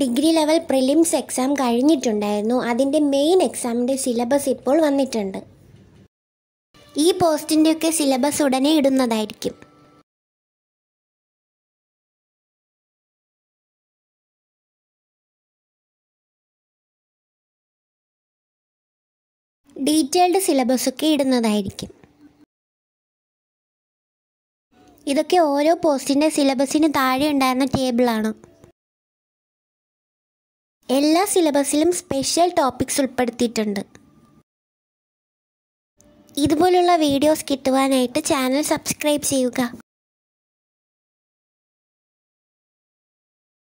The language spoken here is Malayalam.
ഡിഗ്രി ലെവൽ പ്രിലിംസ് എക്സാം കഴിഞ്ഞിട്ടുണ്ടായിരുന്നു അതിൻ്റെ മെയിൻ എക്സാമിൻ്റെ സിലബസ് ഇപ്പോൾ വന്നിട്ടുണ്ട് ഈ പോസ്റ്റിൻ്റെയൊക്കെ സിലബസ് ഉടനെ ഇടുന്നതായിരിക്കും ഡീറ്റെയിൽഡ് സിലബസൊക്കെ ഇടുന്നതായിരിക്കും ഇതൊക്കെ ഓരോ പോസ്റ്റിൻ്റെ സിലബസിന് താഴെ ഉണ്ടായിരുന്ന ടേബിളാണ് എല്ലാ സിലബസിലും സ്പെഷ്യൽ ടോപ്പിക്സ് ഉൾപ്പെടുത്തിയിട്ടുണ്ട് ഇതുപോലുള്ള വീഡിയോസ് കിട്ടുവാനായിട്ട് ചാനൽ സബ്സ്ക്രൈബ് ചെയ്യുക